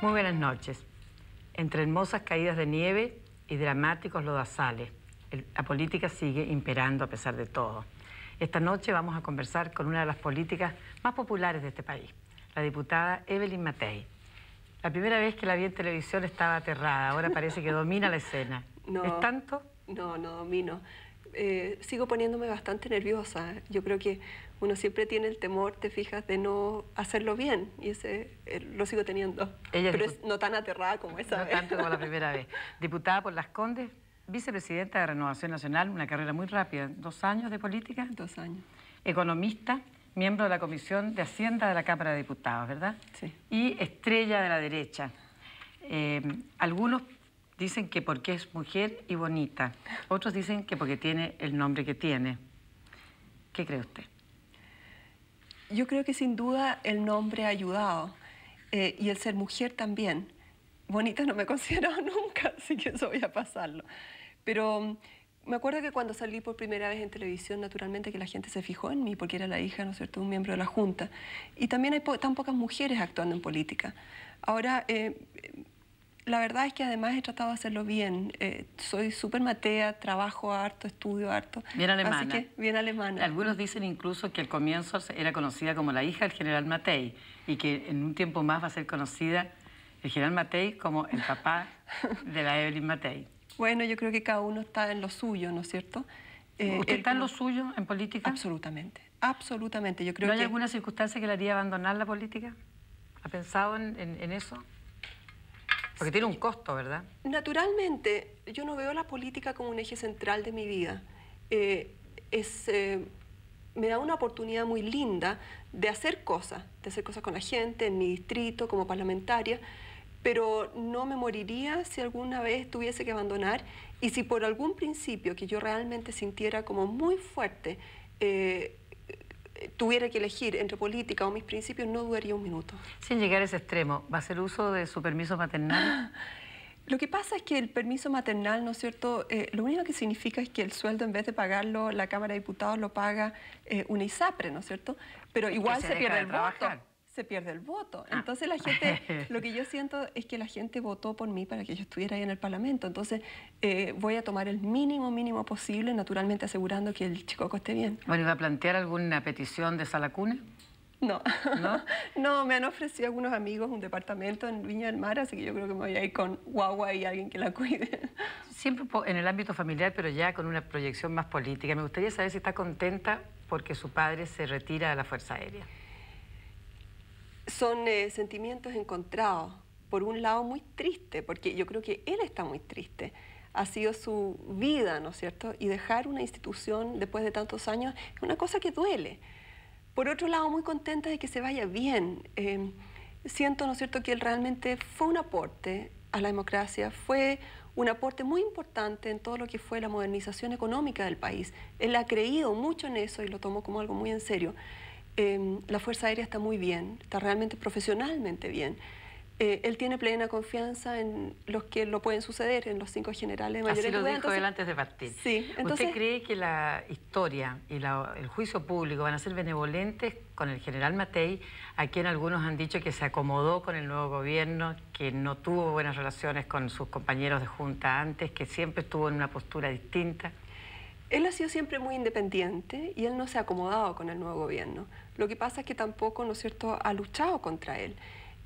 Muy buenas noches. Entre hermosas caídas de nieve y dramáticos lodazales, la política sigue imperando a pesar de todo. Esta noche vamos a conversar con una de las políticas más populares de este país, la diputada Evelyn Matei. La primera vez que la vi en televisión estaba aterrada, ahora parece que domina la escena. No, ¿Es tanto? No, no domino. Eh, sigo poniéndome bastante nerviosa. Yo creo que uno siempre tiene el temor, te fijas, de no hacerlo bien. Y ese eh, lo sigo teniendo. Pero es no tan aterrada como esa no tanto como la primera vez. Diputada por Las Condes, vicepresidenta de Renovación Nacional, una carrera muy rápida. ¿Dos años de política? Dos años. Economista, miembro de la Comisión de Hacienda de la Cámara de Diputados, ¿verdad? Sí. Y estrella de la derecha. Eh, algunos dicen que porque es mujer y bonita. Otros dicen que porque tiene el nombre que tiene. ¿Qué cree usted? Yo creo que sin duda el nombre ha ayudado eh, y el ser mujer también. Bonita no me he considerado nunca, así que eso voy a pasarlo. Pero mm, me acuerdo que cuando salí por primera vez en televisión, naturalmente que la gente se fijó en mí porque era la hija, ¿no es cierto?, un miembro de la Junta. Y también hay tan pocas mujeres actuando en política. Ahora, eh, la verdad es que además he tratado de hacerlo bien. Eh, soy súper matea, trabajo harto, estudio harto. Bien alemana. Así que bien alemana. Algunos dicen incluso que al comienzo era conocida como la hija del general Matei y que en un tiempo más va a ser conocida el general Matei como el papá de la Evelyn Matei. Bueno, yo creo que cada uno está en lo suyo, ¿no es cierto? Eh, ¿Usted está en lo suyo en política? Absolutamente, absolutamente. Yo creo ¿No hay alguna circunstancia que le haría abandonar la política? ¿Ha pensado en eso? Porque tiene un costo, ¿verdad? Naturalmente, yo no veo la política como un eje central de mi vida. Eh, es, eh, me da una oportunidad muy linda de hacer cosas, de hacer cosas con la gente, en mi distrito, como parlamentaria, pero no me moriría si alguna vez tuviese que abandonar y si por algún principio que yo realmente sintiera como muy fuerte, eh, tuviera que elegir entre política o mis principios, no dudaría un minuto. Sin llegar a ese extremo, ¿va a ser uso de su permiso maternal? Lo que pasa es que el permiso maternal, ¿no es cierto? Eh, lo único que significa es que el sueldo, en vez de pagarlo la Cámara de Diputados, lo paga eh, una ISAPRE, ¿no es cierto? Pero igual se, pierde el voto se pierde el voto. Ah. Entonces la gente, lo que yo siento es que la gente votó por mí para que yo estuviera ahí en el Parlamento. Entonces eh, voy a tomar el mínimo, mínimo posible, naturalmente asegurando que el Chicoco esté bien. Bueno, ¿iba a plantear alguna petición de Salacuna? No. ¿No? no, me han ofrecido algunos amigos un departamento en Viña del Mar, así que yo creo que me voy a ir con guagua y alguien que la cuide. Siempre en el ámbito familiar, pero ya con una proyección más política. Me gustaría saber si está contenta porque su padre se retira de la Fuerza Aérea son eh, sentimientos encontrados. Por un lado, muy triste, porque yo creo que él está muy triste. Ha sido su vida, ¿no es cierto? Y dejar una institución después de tantos años es una cosa que duele. Por otro lado, muy contenta de que se vaya bien. Em, siento, ¿no es cierto?, que él realmente fue un aporte a la democracia, fue un aporte muy importante en todo lo que fue la modernización económica del país. Él ha creído mucho en eso y lo tomó como algo muy en serio. Em, la Fuerza Aérea está muy bien, está realmente profesionalmente bien. Eh, él tiene plena confianza en los que lo pueden suceder, en los cinco generales mayores. Así lo dijo de partir. entonces, ¿Usted cree que la historia y el juicio público van a ser benevolentes con el general Matei, a quien algunos han dicho que se acomodó con el nuevo gobierno, que no tuvo buenas relaciones con sus compañeros de junta antes, que siempre estuvo en una postura distinta? Él ha sido siempre muy independiente y él no se ha acomodado con el nuevo gobierno. Lo que pasa es que tampoco, ¿no es cierto?, ha luchado contra él.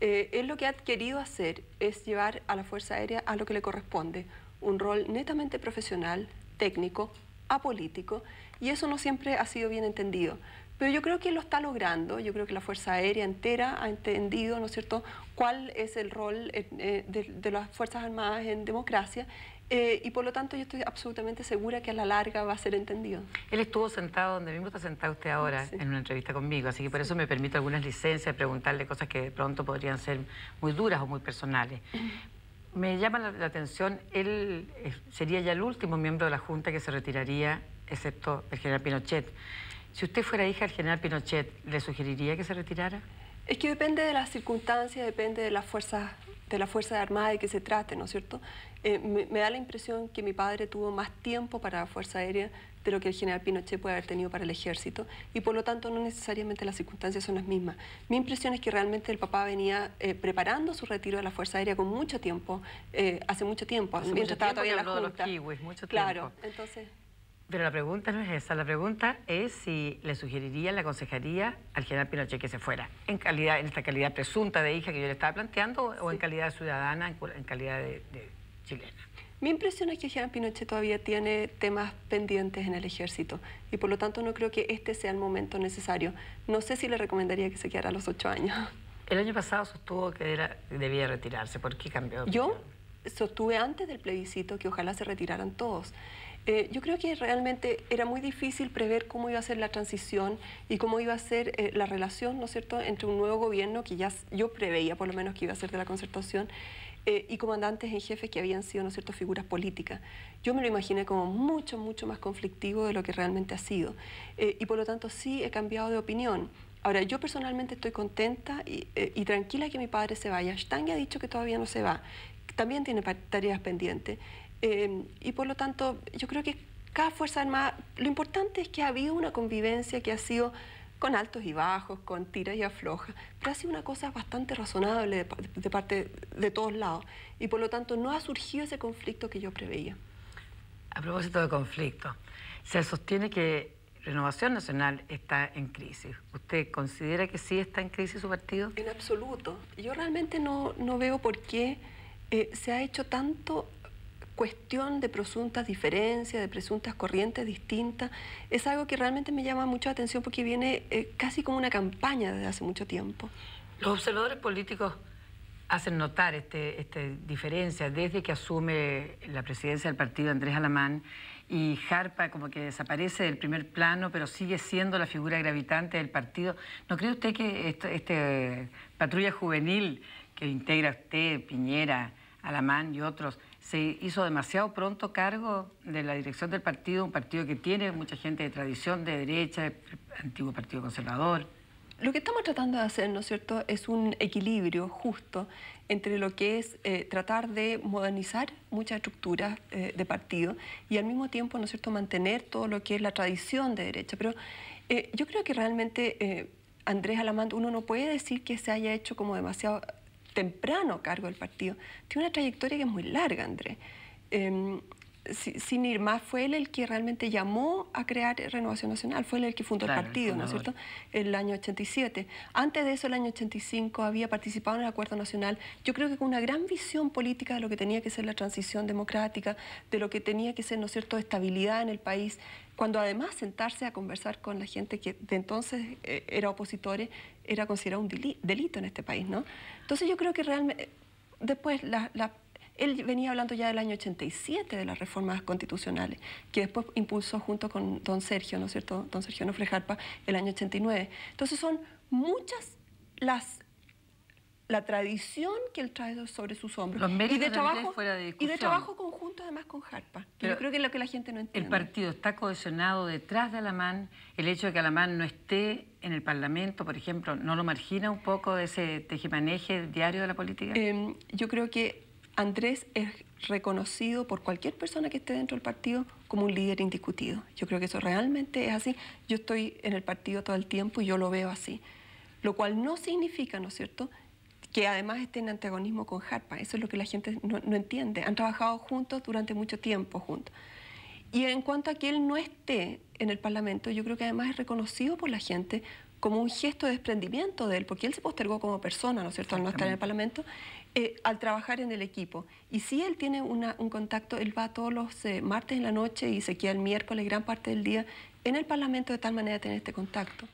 Eh, él lo que ha querido hacer es llevar a la Fuerza Aérea a lo que le corresponde, un rol netamente profesional, técnico, apolítico, y eso no siempre ha sido bien entendido pero yo creo que lo está logrando, yo creo que la Fuerza Aérea entera ha entendido, ¿no es cierto?, cuál es el rol eh, eh, de, las Fuerzas Armadas en democracia. Eh, y por lo tanto yo estoy absolutamente segura que a la larga va a ser entendido. Él estuvo sentado donde mismo está sentado usted ahora en una entrevista conmigo, así que por eso me permito algunas licencias, preguntarle cosas que de pronto podrían ser muy duras o muy personales. Me llama la, atención, él sería ya el último miembro de la Junta que se retiraría, excepto el general Pinochet. Si usted fuera hija del general Pinochet, ¿le sugeriría que se retirara? Es que depende de las circunstancias, depende de las fuerzas de la Fuerza Armada de que se trate, ¿no es cierto? Eh, me, da la impresión que mi padre tuvo más tiempo para la Fuerza Aérea de lo que el general Pinochet puede haber tenido para el ejército y por lo tanto no necesariamente las circunstancias son las mismas. Mi impresión es que realmente el papá venía eh, preparando su retiro de la Fuerza Aérea con mucho tiempo, eh, hace mucho tiempo, hace mientras mucho estaba todavía en la Junta. De los kiwis, mucho claro, tiempo. entonces... Pero la pregunta no es esa, la pregunta es si le sugeriría, le aconsejaría al general Pinochet que se fuera, en calidad, en esta calidad presunta de hija que yo le estaba planteando, o en calidad ciudadana, en, calidad de, chilena. Mi impresión es que general Pinochet todavía tiene temas pendientes en el ejército y por lo tanto no creo que este sea el momento necesario. No sé si le recomendaría que se quedara a los ocho años. El año pasado sostuvo que era, debía retirarse. ¿Por qué cambió? Yo sostuve antes del plebiscito que ojalá se retiraran todos. Eh, yo creo que realmente era muy difícil prever cómo iba a ser la transición y cómo iba a ser eh, la relación, ¿no es cierto?, entre un nuevo gobierno, que ya yo preveía por lo menos que iba a ser de la concertación, eh, y comandantes en jefe que habían sido, ¿no es cierto?, figuras políticas. Yo me lo imaginé como mucho, mucho más conflictivo de lo que realmente ha sido. y por lo tanto sí he cambiado de opinión. Ahora, yo personalmente estoy contenta y, y tranquila que mi padre se vaya. Stang ha dicho que todavía no se va. También tiene tareas pendientes. Em, y por lo tanto, yo creo que cada Fuerza Armada, lo importante es que ha habido una convivencia que ha sido con altos y bajos, con tiras y aflojas, pero ha sido una cosa bastante razonable de, parte de todos lados. Y por lo tanto, no ha surgido ese conflicto que yo preveía. A propósito de conflicto, se sostiene que Renovación Nacional está en crisis. ¿Usted considera que sí está en crisis su partido? En absoluto. Yo realmente no, no veo por qué eh, se ha hecho tanto cuestión de presuntas diferencias, de presuntas corrientes distintas, es algo que realmente me llama mucho la atención porque viene eh, casi como una campaña desde hace mucho tiempo. Los observadores políticos hacen notar este, esta diferencia desde que asume la presidencia del partido Andrés Alamán y Jarpa como que desaparece del primer plano, pero sigue siendo la figura gravitante del partido. ¿No cree usted que esta este patrulla juvenil que integra usted, Piñera, Alamán y otros, se hizo demasiado pronto cargo de la dirección del partido, un partido que tiene mucha gente de tradición de derecha, antiguo partido conservador. Lo que estamos tratando de hacer, ¿no es cierto?, es un equilibrio justo entre lo que es eh, tratar de modernizar muchas estructuras eh, de partido y al mismo tiempo, ¿no es cierto?, mantener todo lo que es la tradición de derecha. Pero eh, yo creo que realmente... Andrés Alamante, uno no puede decir que se haya hecho como demasiado temprano cargo del partido, tiene una trayectoria que es muy larga, Andrés. Em, sin ir más, fue él el que realmente llamó a crear Renovación Nacional, fue él el que fundó el partido, ¿no es cierto?, el año 87. Antes de eso, el año 85, había participado en el Acuerdo Nacional, yo creo que con una gran visión política de lo que tenía que ser la transición democrática, de lo que tenía que ser, ¿no es cierto?, estabilidad en el país, cuando además sentarse a conversar con la gente que de entonces eh, era opositores era considerado un delito en este país, ¿no? Entonces yo creo que realmente, después la él venía hablando ya del año 87 de las reformas constitucionales, que después impulsó junto con don Sergio, ¿no es cierto?, don Sergio Jarpa, el año 89. Entonces son muchas las la tradición que él trae sobre sus hombros. Los méritos y de, trabajo, fuera y de trabajo conjunto además con Jarpa. Pero yo creo que es lo que la gente no entiende. El partido está cohesionado detrás de Alamán. El hecho de que Alamán no esté en el Parlamento, por ejemplo, ¿no lo margina un poco de ese tejimaneje diario de la política? Em, yo creo que Andrés es reconocido por cualquier persona que esté dentro del partido como un líder indiscutido. Yo creo que eso realmente es así. Yo estoy en el partido todo el tiempo y yo lo veo así. Lo cual no significa, ¿no es cierto?, que además esté en antagonismo con Harpa. Eso es lo que la gente no, no entiende. Han trabajado juntos durante mucho tiempo juntos. Y en cuanto a que él no esté en el Parlamento, yo creo que además es reconocido por la gente como un gesto de desprendimiento de él, porque él se postergó como persona, ¿no es cierto?, al no estar en el Parlamento, eh, al trabajar en el equipo. Y si él tiene un contacto, él va todos los eh, martes en la noche y se queda el miércoles, gran parte del día, en el Parlamento, de tal manera tener este contacto.